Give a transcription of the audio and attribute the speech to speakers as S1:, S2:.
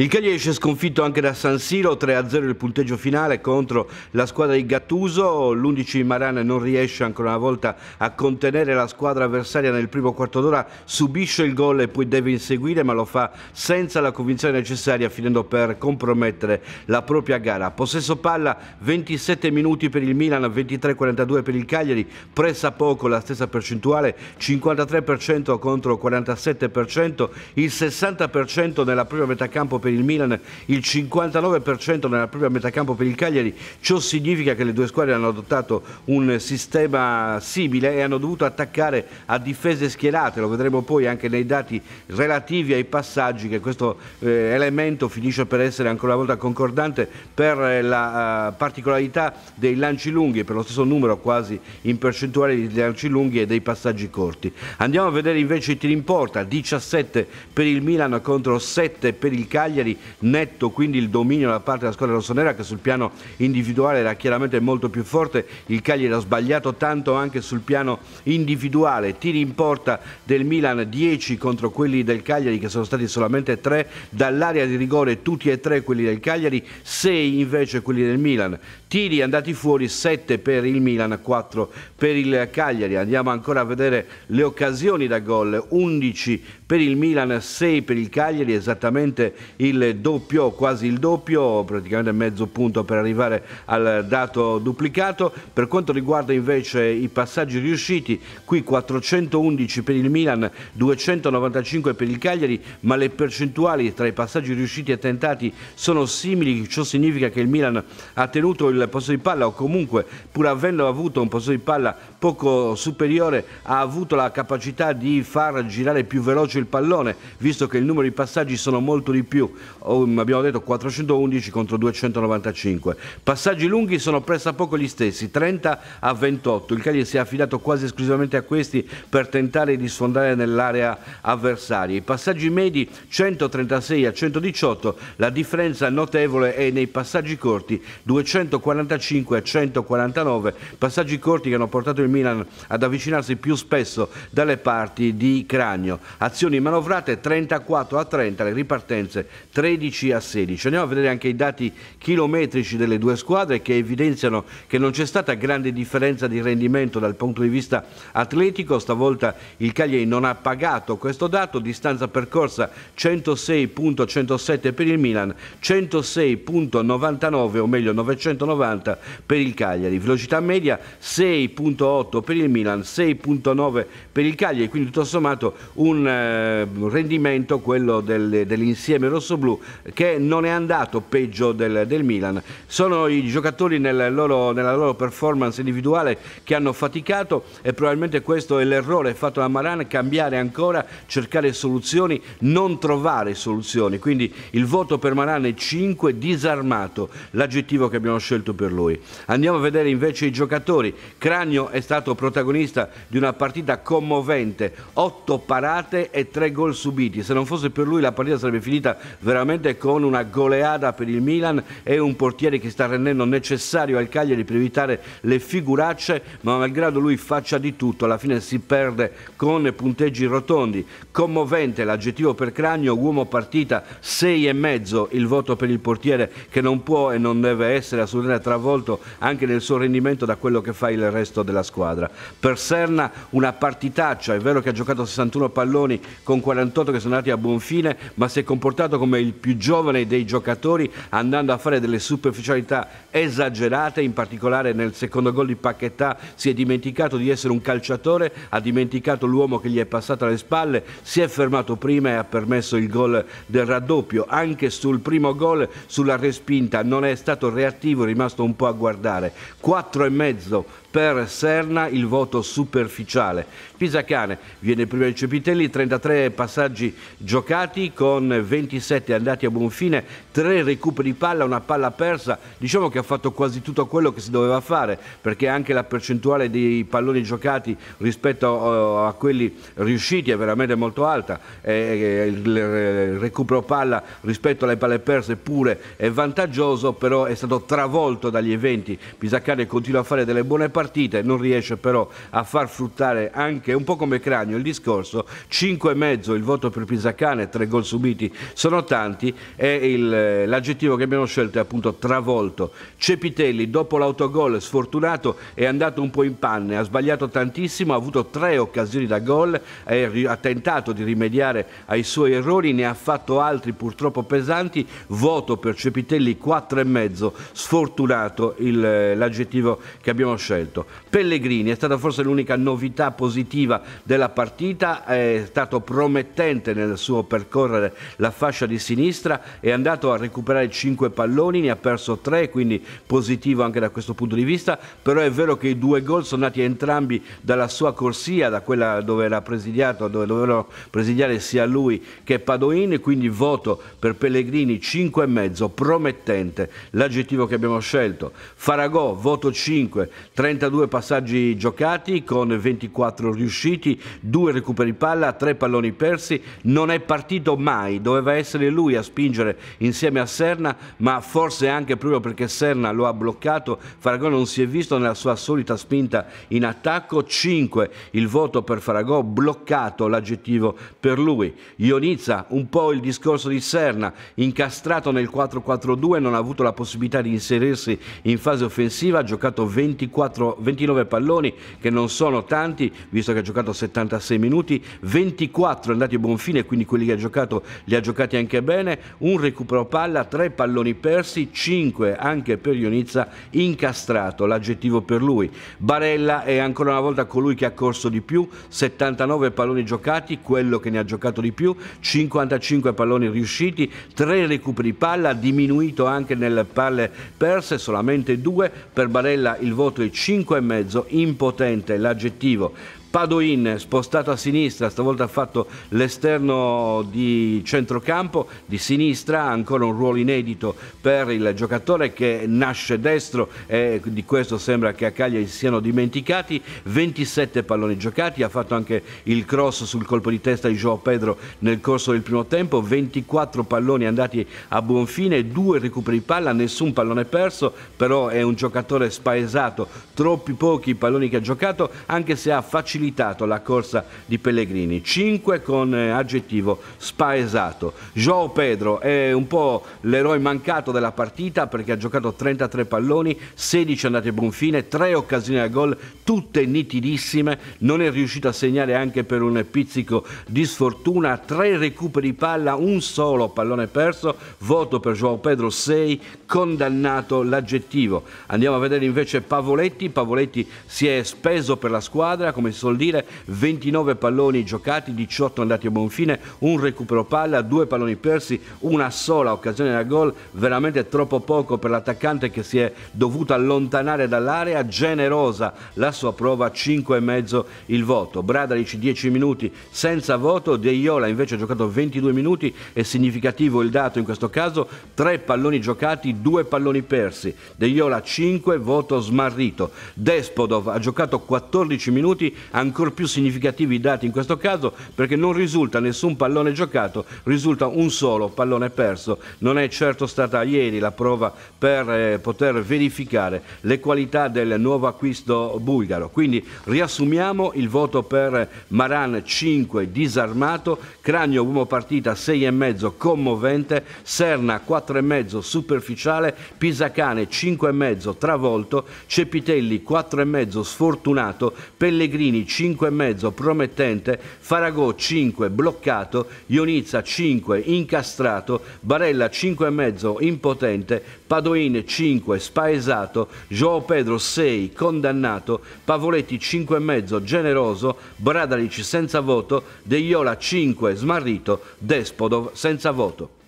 S1: Il Cagliari esce sconfitto anche da San Siro, 3-0 il punteggio finale contro la squadra di Gattuso, l'11 Maran non riesce ancora una volta a contenere la squadra avversaria nel primo quarto d'ora, subisce il gol e poi deve inseguire ma lo fa senza la convinzione necessaria finendo per compromettere la propria gara. Possesso palla 27 minuti per il Milan, 23-42 per il Cagliari, pressa poco la stessa percentuale, 53% contro 47%, il 60% nella prima metà campo per per il Milan, il 59% nella propria metà campo per il Cagliari. Ciò significa che le due squadre hanno adottato un sistema simile e hanno dovuto attaccare a difese schierate. Lo vedremo poi anche nei dati relativi ai passaggi che questo eh, elemento finisce per essere ancora una volta concordante per eh, la uh, particolarità dei lanci lunghi, per lo stesso numero quasi in percentuale di lanci lunghi e dei passaggi corti. Andiamo a vedere invece i tiri in porta, 17 per il Milan contro 7 per il Cagliari Cagliari, netto quindi il dominio da parte della squadra rossonera che sul piano individuale era chiaramente molto più forte, il Cagliari ha sbagliato tanto anche sul piano individuale, tiri in porta del Milan 10 contro quelli del Cagliari che sono stati solamente 3, dall'area di rigore tutti e tre quelli del Cagliari, 6 invece quelli del Milan, tiri andati fuori 7 per il Milan, 4 per il Cagliari, andiamo ancora a vedere le occasioni da gol, 11 per il Milan 6 per il Cagliari esattamente il doppio quasi il doppio praticamente mezzo punto per arrivare al dato duplicato per quanto riguarda invece i passaggi riusciti qui 411 per il Milan 295 per il Cagliari ma le percentuali tra i passaggi riusciti e tentati sono simili ciò significa che il Milan ha tenuto il posto di palla o comunque pur avendo avuto un posto di palla poco superiore ha avuto la capacità di far girare più veloce il pallone, visto che il numero di passaggi sono molto di più, um, abbiamo detto 411 contro 295. Passaggi lunghi sono pressappoco gli stessi, 30 a 28. Il Cagliari si è affidato quasi esclusivamente a questi per tentare di sfondare nell'area avversaria. I passaggi medi 136 a 118, la differenza notevole è nei passaggi corti 245 a 149, passaggi corti che hanno portato il Milan ad avvicinarsi più spesso dalle parti di cranio. Azioni posizioni manovrate 34 a 30, le ripartenze 13 a 16. Andiamo a vedere anche i dati chilometrici delle due squadre che evidenziano che non c'è stata grande differenza di rendimento dal punto di vista atletico, stavolta il Cagliari non ha pagato questo dato, distanza percorsa 106.107 per il Milan, 106.99 o meglio 990 per il Cagliari, velocità media 6.8 per il Milan, 6.9 per il Cagliari, quindi tutto sommato un eh, eh, rendimento quello del, dell'insieme rossoblu che non è andato peggio del, del Milan. Sono i giocatori nel loro, nella loro performance individuale che hanno faticato e probabilmente questo è l'errore fatto da Maran, cambiare ancora, cercare soluzioni, non trovare soluzioni. Quindi il voto per Maran è 5, disarmato, l'aggettivo che abbiamo scelto per lui. Andiamo a vedere invece i giocatori. Cranio è stato protagonista di una partita commovente, 8 parate e tre gol subiti. Se non fosse per lui la partita sarebbe finita veramente con una goleada per il Milan e un portiere che sta rendendo necessario al Cagliari per evitare le figuracce, ma malgrado lui faccia di tutto, alla fine si perde con punteggi rotondi. Commovente l'aggettivo per Cragno, uomo partita, e mezzo, il voto per il portiere che non può e non deve essere assolutamente travolto anche nel suo rendimento da quello che fa il resto della squadra. Per Serna una partitaccia, è vero che ha giocato 61 palloni con 48 che sono andati a buon fine, ma si è comportato come il più giovane dei giocatori andando a fare delle superficialità esagerate, in particolare nel secondo gol di Paquetà si è dimenticato di essere un calciatore, ha dimenticato l'uomo che gli è passato alle spalle, si è fermato prima e ha permesso il gol del raddoppio. Anche sul primo gol, sulla respinta, non è stato reattivo, è rimasto un po' a guardare. 4 e mezzo per Serna il voto superficiale. Pisacane viene prima in Cepitelli, 33 passaggi giocati con 27 andati a buon fine, 3 recuperi di palla, una palla persa. Diciamo che ha fatto quasi tutto quello che si doveva fare perché anche la percentuale dei palloni giocati rispetto eh, a quelli riusciti è veramente molto alta. Eh, il recupero palla rispetto alle palle perse pure è vantaggioso, però è stato travolto dagli eventi. Pisacane continua a fare delle buone palle partite non riesce però a far fruttare anche un po' come cranio il discorso 5,5 il voto per Pisacane 3 gol subiti sono tanti e l'aggettivo che abbiamo scelto è appunto travolto Cepitelli dopo l'autogol sfortunato è andato un po' in panne ha sbagliato tantissimo ha avuto tre occasioni da gol ha tentato di rimediare ai suoi errori ne ha fatto altri purtroppo pesanti voto per Cepitelli 4,5 sfortunato l'aggettivo che abbiamo scelto scelto. Pellegrini è stata forse l'unica novità positiva della partita, è stato promettente nel suo percorrere la fascia di sinistra, è andato a recuperare 5 palloni, ne ha perso 3, quindi positivo anche da questo punto di vista, però è vero che i due gol sono nati entrambi dalla sua corsia, da quella dove era presidiato, dove dovevano presidiare sia lui che Padoin, quindi voto per Pellegrini 5,5, promettente, l'aggettivo che abbiamo scelto. Faragò, voto 5, 30 32 passaggi giocati con 24 riusciti, 2 recuperi palla, 3 palloni persi, non è partito mai, doveva essere lui a spingere insieme a Serna, ma forse anche proprio perché Serna lo ha bloccato, Faragò non si è visto nella sua solita spinta in attacco, 5 il voto per Faragò, bloccato l'aggettivo per lui. Ionizza un po' il discorso di Serna, incastrato nel 4-4-2, non ha avuto la possibilità di inserirsi in fase offensiva, ha giocato 24 29, palloni che non sono tanti, visto che ha giocato 76 minuti, 24 andati a buon fine, quindi quelli che ha giocato li ha giocati anche bene, un recupero palla, 3 palloni persi, 5 anche per Ionizza incastrato, l'aggettivo per lui. Barella è ancora una volta colui che ha corso di più, 79 palloni giocati, quello che ne ha giocato di più, 55 palloni riusciti, 3 recuperi palla, diminuito anche nelle palle perse, solamente 2, per Barella il voto è 5 e mezzo, impotente l'aggettivo Padoin spostato a sinistra, stavolta ha fatto l'esterno di centrocampo, di sinistra, ancora un ruolo inedito per il giocatore che nasce destro e di questo sembra che a Cagliari si siano dimenticati, 27 palloni giocati, ha fatto anche il cross sul colpo di testa di Joao Pedro nel corso del primo tempo, 24 palloni andati a buon fine, 2 recuperi palla, nessun pallone perso, però è un giocatore spaesato, troppi pochi palloni che ha giocato, anche se ha facilitato facilitato la corsa di Pellegrini, 5 con eh, aggettivo spaesato. Joao Pedro è un po' l'eroe mancato della partita perché ha giocato 33 palloni, 16 andate a buon fine, 3 occasioni a gol, tutte nitidissime, non è riuscito a segnare anche per un pizzico di sfortuna, 3 recuperi palla, un solo pallone perso, voto per Joao Pedro 6, condannato l'aggettivo. Andiamo a vedere invece Pavoletti, Pavoletti si è speso per la squadra come si sono vuol dire 29 palloni giocati, 18 andati a buon fine, un recupero palla, due palloni persi, una sola occasione da gol, veramente troppo poco per l'attaccante che si è dovuto allontanare dall'area, generosa la sua prova, 5,5 il voto. Bradaric 10 minuti senza voto, De Iola invece ha giocato 22 minuti, è significativo il dato in questo caso, 3 palloni giocati, 2 palloni persi, De Iola 5, voto smarrito. Despodov ha giocato 14 minuti, ancora più significativi i dati in questo caso perché non risulta nessun pallone giocato, risulta un solo pallone perso. Non è certo stata ieri la prova per eh, poter verificare le qualità del nuovo acquisto bulgaro. Quindi riassumiamo il voto per Maran 5 disarmato, Cragno uomo partita 6,5 commovente, Serna 4,5 superficiale, Pisacane 5,5 travolto, Cepitelli 4,5 sfortunato, Pellegrini 5,5 promettente, Faragò 5 bloccato, Ionizza 5 incastrato, Barella 5,5 impotente, Padoin 5 spaesato, Joao Pedro 6 condannato, Pavoletti 5,5 generoso, Bradalic senza voto, De Deiola 5 smarrito, Despodov senza voto.